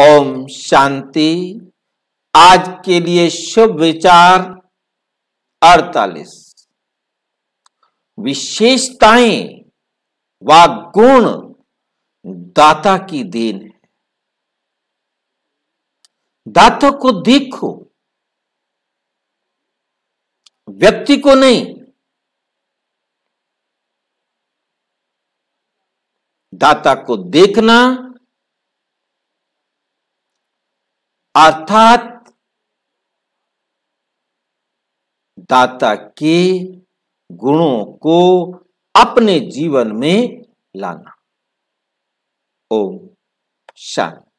ओम शांति आज के लिए शुभ विचार अड़तालीस विशेषताएं व गुण दाता की देन है दाता को देखो व्यक्ति को नहीं दाता को देखना अर्थात दाता के गुणों को अपने जीवन में लाना ओम शांति